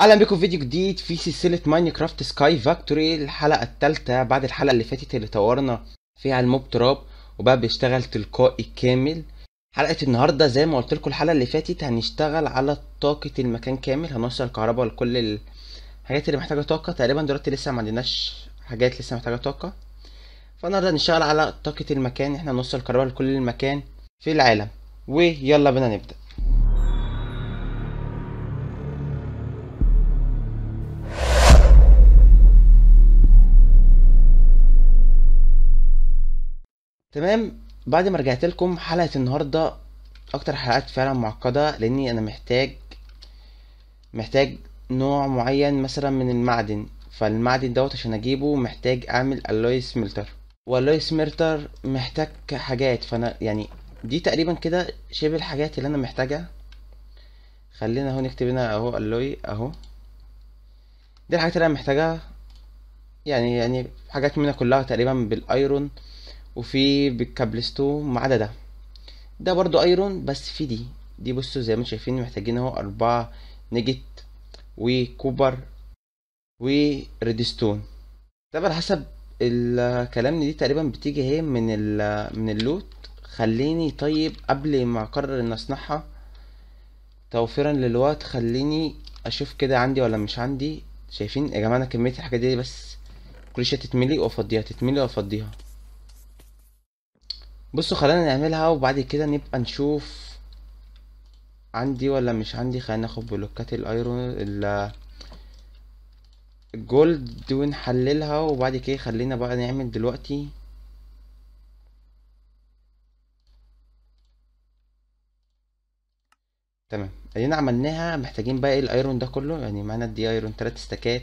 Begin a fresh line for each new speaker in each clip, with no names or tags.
اهلا بيكم في فيديو جديد في سلسله ماين كرافت سكاي فاكتوري الحلقه الثالثه بعد الحلقه اللي فاتت اللي طورنا فيها الموب تراب وبقى بيشتغل تلقائي كامل حلقه النهارده زي ما قلت لكم الحلقه اللي فاتت هنشتغل على طاقه المكان كامل هنوصل الكهرباء لكل الحاجات اللي محتاجه طاقه تقريبا دلوقتي لسه ما عندناش حاجات لسه محتاجه طاقه فالنهارده هنشتغل على طاقه المكان احنا هنوصل الكهرباء لكل المكان في العالم ويلا بينا نبدا تمام بعد ما رجعت لكم حلقه النهارده اكتر حلقات فعلا معقده لاني انا محتاج محتاج نوع معين مثلا من المعدن فالمعدن دوت عشان اجيبه محتاج اعمل الوي سملتر والالوي سملتر محتاج حاجات فانا يعني دي تقريبا كده شبه الحاجات اللي انا محتاجها خلينا اهو نكتب هنا اهو الوي اهو دي الحاجات اللي انا محتاجها يعني يعني حاجات منها كلها تقريبا بالايرون وفي بالكابلستون ما عدا ده ده برضو ايرون بس في دي دي بصوا زي ما انتم شايفين محتاجين اهو اربعة نجت وكوبر وريدستون طب على حسب الكلام دي تقريبا بتيجي اهي من من اللوت خليني طيب قبل ما اقرر ان اصنعها توفيرا للوقت خليني اشوف كده عندي ولا مش عندي شايفين يا جماعه انا كميه الحاجات دي بس كل شويه تتملي وافضيها تتملي وافضيها بصوا خلينا نعملها وبعد كده نبقى نشوف عندي ولا مش عندي خلينا ناخد بلوكات الايرون الجولد ونحللها وبعد كده خلينا بقى نعمل دلوقتي تمام ادينا عملناها محتاجين بقى ايه الايرون ده كله يعني معانا دي ايرون تلات استكات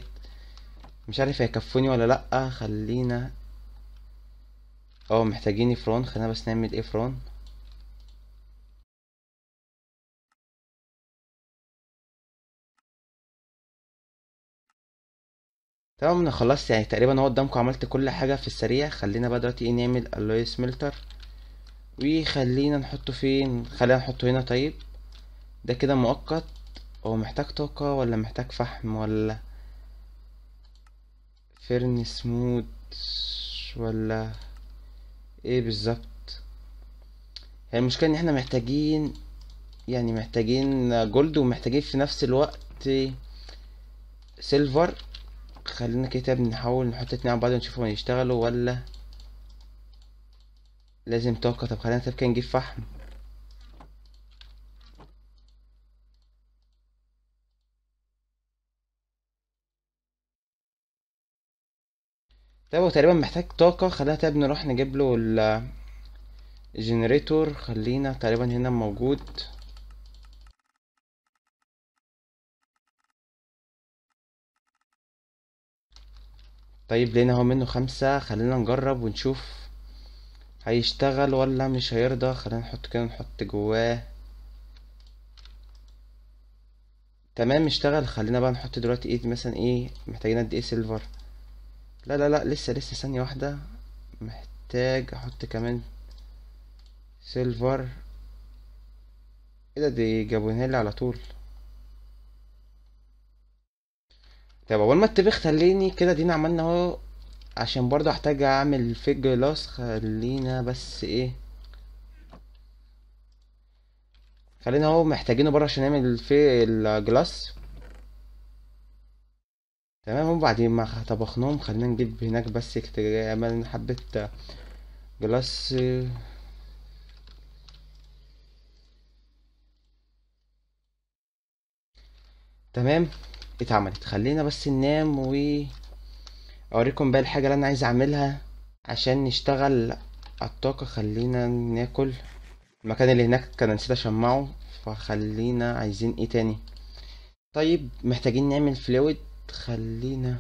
مش عارف هيكفوني ولا لا خلينا اه محتاجين افران خلينا بس نعمل افران تمام انا خلصت يعني تقريبا اهو قدامكم عملت كل حاجه في السريع خلينا بقى دلوقتي ايه نعمل الوي سملتر وخلينا نحطه فين خلينا نحطه هنا طيب ده كده مؤقت هو محتاج طاقه ولا محتاج فحم ولا فيرنس سموت ولا ايه بالظبط هي المشكله ان احنا محتاجين يعني محتاجين جولد ومحتاجين في نفس الوقت سيلفر خلينا كده بنحاول نحط اتنين على بعض ونشوف هما يشتغلوا ولا لازم طاقه طب خلينا طب كده نجيب فحم طيب هو تقريبا محتاج طاقة خلينا طيب نروح نجيب له الجنريتور خلينا تقريبا هنا موجود طيب لقينا هو منه خمسة خلينا نجرب ونشوف هيشتغل ولا مش هيرضى خلينا نحط كده نحط جواه تمام اشتغل خلينا بقى نحط دلوقتي ايه مثلا ايه محتاجين قد ايه سيلفر لا لا لا لسه لسه ثانية واحدة محتاج احط كمان سيلفر ايه ده دي جابوها لي على طول طب اول ما الطبيخ خليني كده دينا عملنا اهو عشان برضه احتاج اعمل فيج لاس خلينا بس ايه خلينا اهو محتاجينه بره عشان نعمل في الجلاس تمام وبعدين ما طبخناهم خلينا نجيب هناك بس عملنا حبة جلاس تمام اتعملت خلينا بس ننام و اوريكم بقى الحاجة اللي انا عايز اعملها عشان نشتغل الطاقة خلينا ناكل المكان اللي هناك كان نسيت اشمعه فخلينا عايزين ايه تاني طيب محتاجين نعمل فلويد خلينا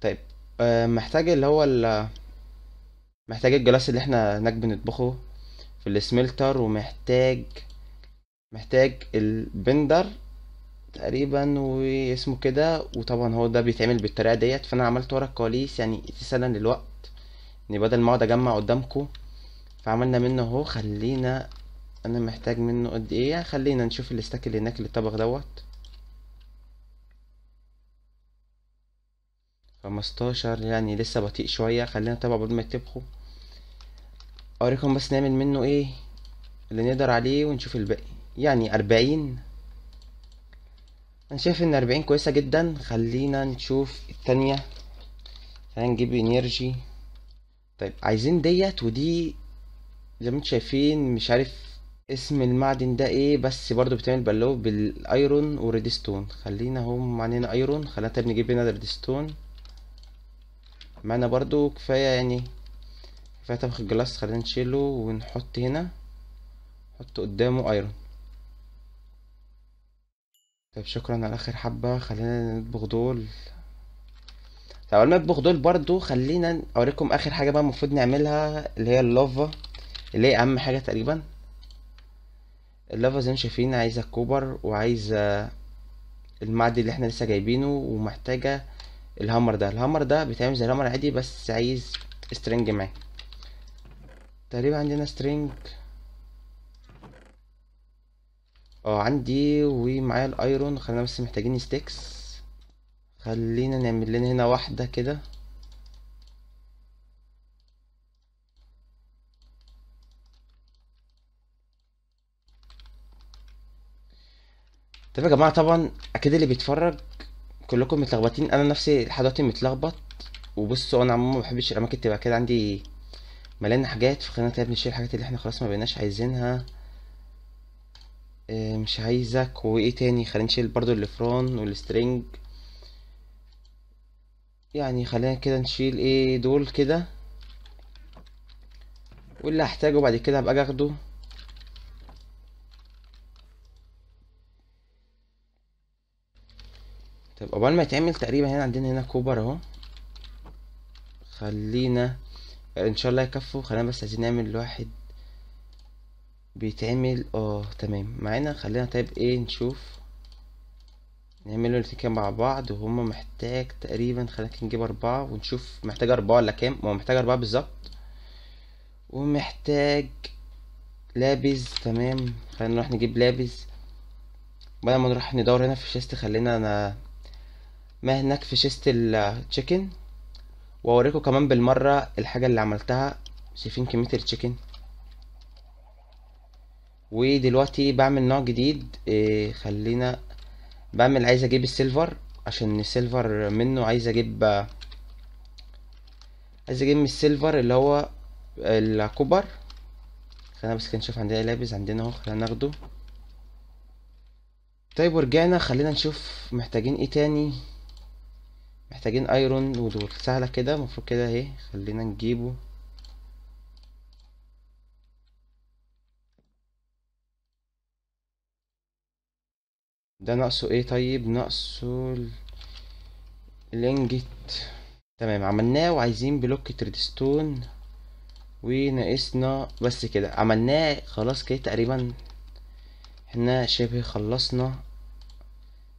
طيب آه، محتاج اللي هو ال محتاج الجلاس اللي احنا هناك بنطبخه في السملتر ومحتاج محتاج البندر تقريبا واسمه كده وطبعا هو ده بيتعمل بالطريقه ديت فانا عملت ورا الكواليس يعني امتثالا للوقت ان يعني بدل ما اقعد اجمع قدامكم فعملنا منه اهو خلينا انا محتاج منه قد ايه خلينا نشوف الاستاك اللي هناك للطبخ دوت خمستاشر يعني لسه بطيء شوية خلينا نتابعه قبل ما يتبخوا اوريكم بس نعمل منه ايه اللي نقدر عليه ونشوف الباقي يعني اربعين انا شايف ان اربعين كويسة جدا خلينا نشوف التانية خلينا نجيب انرجي طيب عايزين ديت ودي زي ما انتم شايفين مش عارف اسم المعدن ده ايه بس برضو بتعمل بلوب بالايرون وريدستون خلينا هم معنينا ايرون خلينا طيب نجيب هنا ريدستون معنا برضو كفاية يعني كفاية طبخ الجلاس خلينا نشيله ونحط هنا نحط قدامه ايرون طيب شكرا على اخر حبة خلينا نطبخ دول طب قبل ما نطبخ دول برضو خلينا اوريكم اخر حاجة بقى المفروض نعملها اللي هي اللافا اللي هي اهم حاجة تقريبا اللافا زي ما شايفين عايزة كوبر وعايزة المعدن اللي احنا لسه جايبينه ومحتاجة الهامر ده الهامر ده بيتعمل زي الهامر عادي بس عايز سترنج معاه تقريبا عندنا سترنج اه عندي ومعايا الايرون خلينا بس محتاجين ستيكس خلينا نعمل لنا هنا واحدة كده طيب يا جماعة طبعا اكيد اللي بيتفرج كلكم متلخبطين انا نفسي حضرتي متلخبط وبصوا انا عموما مبحبش الاماكن تبقى كده عندي مليانه حاجات فخلينا كده نشيل الحاجات اللي احنا خلاص ما بقيناش عايزينها آه، مش عايزك وايه تاني خلينا نشيل برضو الفرون والسترينج يعني خلينا كده نشيل ايه دول كده واللي هحتاجه بعد كده هبقى اجي اخده طب قبل ما يتعمل تقريبا هنا عندنا هنا كوبر اهو خلينا ان شاء الله يكفوا خلينا بس عايزين نعمل واحد بيتعمل اه تمام معانا خلينا طيب ايه نشوف نعمله الاتنين مع بعض وهما محتاج تقريبا خلينا نجيب اربعة ونشوف محتاج اربعة ولا كام هو محتاج اربعة بالظبط ومحتاج لابس تمام خلينا نروح نجيب لابس بدل ما نروح ندور هنا في الشيست خلينا انا ما هناك في شيست التشيكن واوريكم كمان بالمرة الحاجة اللي عملتها شايفين كمية التشيكن ودلوقتي بعمل نوع جديد إيه خلينا بعمل عايز اجيب السيلفر عشان السيلفر منه عايز اجيب عايز اجيب من السيلفر اللي هو الكوبر خلينا بس نشوف عندنا ايه لابس عندنا اهو خلينا ناخده طيب ورجعنا خلينا نشوف محتاجين ايه تاني محتاجين ايرون ودول سهله كده المفروض كده اهي خلينا نجيبه ده ناقصه ايه طيب ناقصه الانجت تمام عملناه وعايزين بلوك تريدستون وناقصنا بس كده عملناه خلاص كده تقريبا احنا شبه خلصنا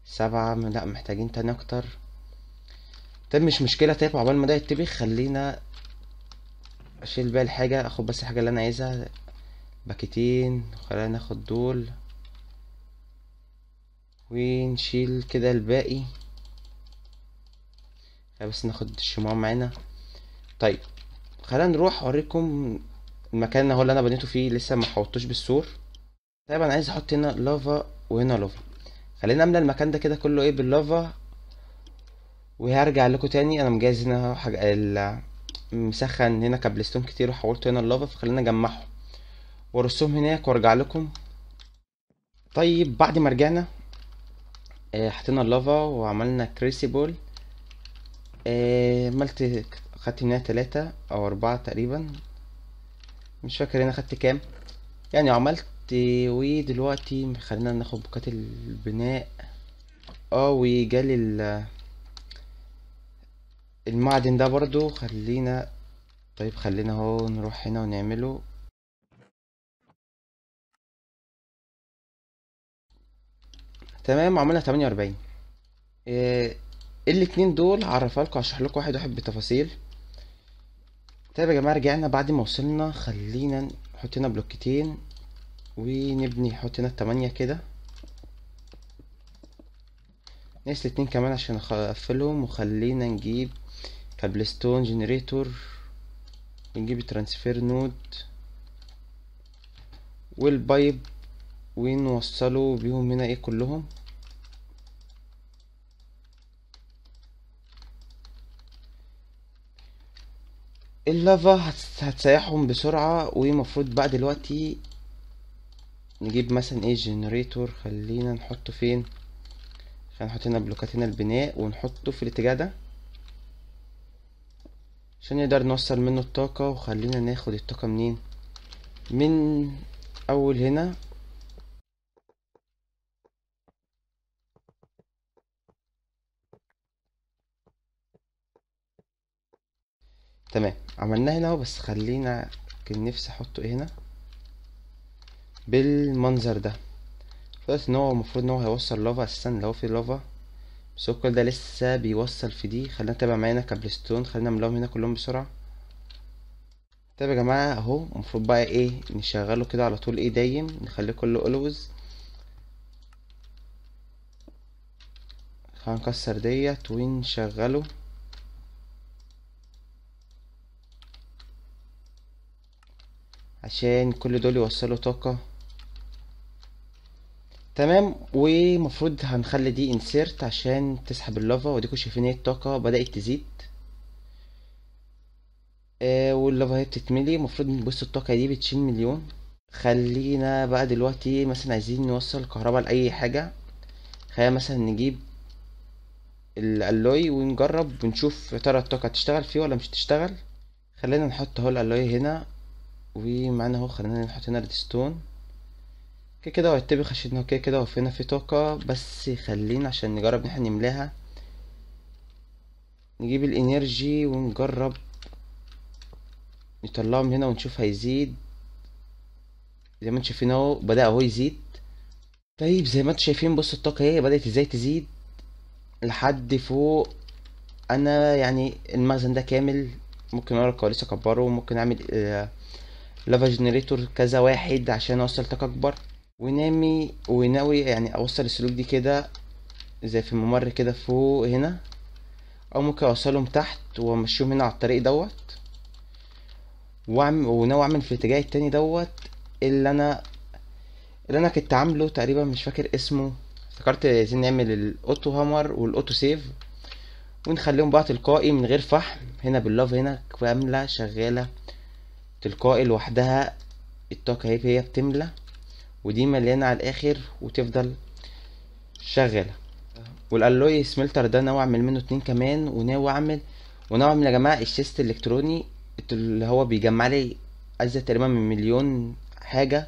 سبعة لا محتاجين تاني اكتر طيب مش مشكلة طيب عقبال ما ده يتبي خلينا اشيل بقى الحاجة اخد بس الحاجة اللي انا عايزها باكيتين خلينا ناخد دول ونشيل كده الباقي بس ناخد الشموع معانا طيب خلينا نروح اوريكم المكان اهو اللي انا بنيته فيه لسه ما حطوش بالسور طيب انا عايز احط هنا لافا وهنا لافا خلينا املى المكان ده كده كله ايه باللافا وهرجع لكم تاني انا مجهز هنا حاجه ال... مسخن هنا كابلستون كتير وحولته هنا اللافا فخلينا اجمعهم وارسهم هناك وارجع لكم طيب بعد ما رجعنا آه، حطينا اللافا وعملنا كريسيبول بول آه، خدت منها تلاتة او اربعة تقريبا مش فاكر هنا خدت كام يعني عملت ودلوقتي خلينا ناخد بوكات البناء اه وجالي ال المعدن ده برضو خلينا طيب خلينا اهو نروح هنا ونعمله تمام عملنا 48 إيه آه، الاتنين دول هعرفها لكم هشرح لكم واحد واحد بالتفاصيل طيب يا جماعه رجعنا بعد ما وصلنا خلينا نحط هنا بلوكتين ونبني نحط هنا التمانية كده نقسل الاتنين كمان عشان اقفلهم وخلينا نجيب كابلستون جنريتور ونجيب ترانسفير نود والبايب ونوصله بيهم هنا ايه كلهم اللافا هتسيحهم بسرعة ومفروض بقى دلوقتي نجيب مثلا ايه جنريتور خلينا نحطه فين خلينا نحط هنا بلوكات هنا البناء ونحطه في الاتجاه ده عشان نقدر نوصل منه الطاقة وخلينا ناخد الطاقة منين من اول هنا تمام عملناه هنا بس خلينا كان نفسي احطه إيه هنا بالمنظر ده فقلت ان هو المفروض ان هو هيوصل لافا اساسا لو في لافا سوكل ده لسه بيوصل في دي خلينا نتابع معانا كابلستون خلينا نعملهم هنا كلهم بسرعة طيب يا جماعة اهو المفروض بقى ايه نشغله كده على طول ايه دايم نخليه كله اولوز هنكسر ديت ونشغله عشان كل دول يوصلوا طاقة تمام ومفروض هنخلي دي انسيرت عشان تسحب اللافا وديكم شايفين ايه الطاقه بدات تزيد آه واللافا هي بتتملي المفروض بص الطاقه دي بتشيل مليون خلينا بقى دلوقتي مثلا عايزين نوصل كهرباء لاي حاجه خلينا مثلا نجيب الالوي ونجرب ونشوف يا ترى الطاقه هتشتغل فيه ولا مش هتشتغل خلينا نحط اهو الالوي هنا ومعانا اهو خلينا نحط هنا ريدستون كده كده هو هيتطبخ عشان كده كده هو فينا في طاقة بس خلينا عشان نجرب ان احنا نملاها نجيب الانرجي ونجرب نطلعه من هنا ونشوف هيزيد زي ما انتوا شايفين اهو بدأ اهو يزيد طيب زي ما انتوا شايفين بصوا الطاقة اهي بدأت ازاي تزيد لحد فوق انا يعني المخزن ده كامل ممكن اقرا الكواليس اكبره ممكن اعمل آه، لافا جنريتور كذا واحد عشان اوصل طاقة اكبر ونامي وناوي يعني اوصل السلوك دي كده زي في الممر كده فوق هنا او ممكن اوصلهم تحت وامشيهم هنا على الطريق دوت واعمل وناوي اعمل في الاتجاه التاني دوت اللي انا اللي انا كنت عامله تقريبا مش فاكر اسمه افتكرت عايزين نعمل الاوتو هامر والاوتو سيف ونخليهم بقى تلقائي من غير فحم هنا باللاف هنا كامله شغاله تلقائي لوحدها الطاقه هي هي بتملى ودي مليانة على الآخر وتفضل شغالة والألوي إيه، سملتر ده ناوي أعمل منه اتنين كمان وناوي أعمل وناوي أعمل يا جماعة الشيست الإلكتروني اللي هو بيجمع لي أجزاء تقريبا من مليون حاجة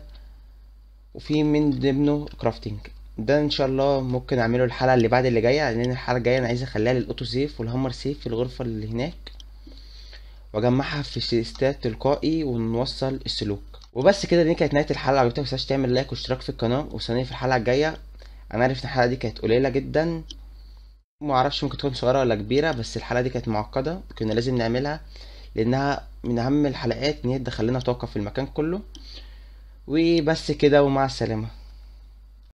وفي من ضمنه كرافتنج ده ان شاء الله ممكن اعمله الحلقه اللي بعد اللي جايه لان الحلقه الجايه انا عايز اخليها للاوتو سيف والهامر سيف في الغرفه اللي هناك واجمعها في الشيستات تلقائي ونوصل السلوك وبس كده دي كانت نهايه الحلقه لو متنساش تعمل لايك واشتراك في القناه وسناني في الحلقه الجايه انا عارف ان الحلقه دي كانت قليله جدا معرفش ممكن تكون صغيره ولا كبيره بس الحلقه دي كانت معقده كنا لازم نعملها لانها من اهم الحلقات ان هي لنا طاقه في المكان كله وبس كده ومع السلامه